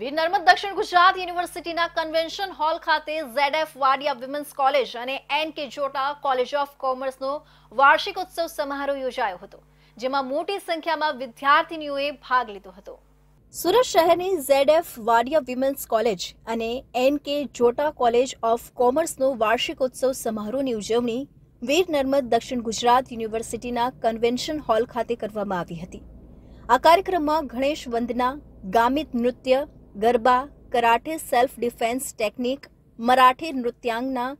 વીર નર્મદ દક્ષિણ ગુજરાત યુનિવર્સિટીના convention hall ખાતે Z F Wadia women's college અને N K Jota college of કોમર્સનો વાર્ષિક ઉત્સવ સમારોહ યોજાયો હતો જેમાં મોટી સંખ્યામાં વિદ્યાર્થીનીઓએ ભાગ લીધો હતો સુરત શહેરની ઝેડએફ વાડિયા વિમેન્સ કોલેજ અને N K Jota college of કોમર્સનો વાર્ષિક ઉત્સવ સમારોહની ઉજવણી વીર નર્મદ દક્ષિણ ગુજરાત યુનિવર્સિટીના કન્વેન્શન હોલ ખાતે કરવામાં આવી હતી આ કાર્યક્રમમાં ગણેશ વંદના ગામિત નૃત્ય garba karate self defence technique Marathi નૃત્યાંગના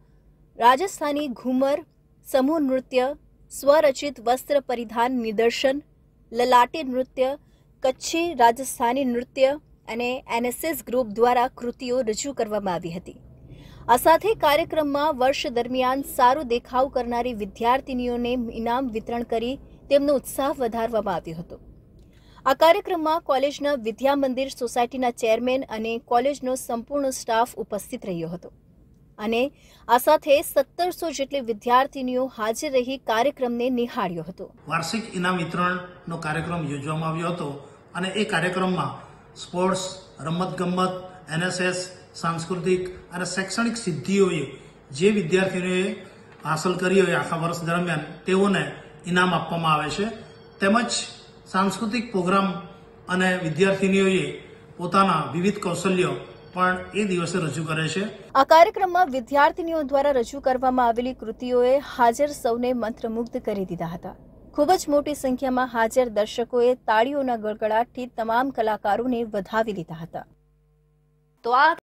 રાજસ્થાની ઘૂમર સમૂહ નૃત્ય સ્વરચિત વસ્ત્ર પરિધાન નિદર્શન લલાટી નૃત્ય કચ્છી રાજસ્થાની નૃત્ય અને એનએસએસ ગ્રુપ દ્વારા કૃતિઓ રજૂ કરવામાં આવી હતી આ સાથે કાર્યક્રમમાં વર્ષ દરમિયાન સારો દેખાવ કરનારી વિદ્યાર્થીનીઓને ઇનામ વિતરણ કરી તેમનો ઉત્સાહ વધારવામાં આવ્યો હતો આ કાર્યક્રમમાં કોલેજના વિદ્યા મંદિર સોસાયટીના ચેરમેન અને કોલેજનો સંપૂર્ણ સ્ટાફ ઉપસ્થિત રહ્યો હતો અને આ સાથે સત્તરસો જેટલી વિદ્યાર્થીનીઓ હાજર રહી કાર્યક્રમને નિહાળ્યો હતો વાર્ષિક ઇનામ વિતરણનો કાર્યક્રમ યોજવામાં આવ્યો હતો અને એ કાર્યક્રમમાં સ્પોર્ટ્સ રમતગમત એનએસએસ સાંસ્કૃતિક અને શૈક્ષણિક સિદ્ધિઓએ જે વિદ્યાર્થીઓએ હાંસલ કરી હોય આખા વર્ષ દરમિયાન તેઓને ઇનામ આપવામાં આવે છે તેમજ સાંસ્કૃતિક પ્રોગ્રામ અને વિદ્યાર્થીનીઓએ પોતાના વિવિધ કૌશલ્યો પણ એ દિવસે રજૂ કરે છે આ કાર્યક્રમમાં વિદ્યાર્થીનીઓ દ્વારા રજૂ કરવામાં આવેલી કૃતિઓએ હાજર સૌને મંત્રમુગ્ધ કરી દીધા હતા ખૂબ જ મોટી સંખ્યામાં હાજર દર્શકોએ તાળીઓના ગળગડાટથી તમામ કલાકારોને વધાવી દીધા હતા તો આ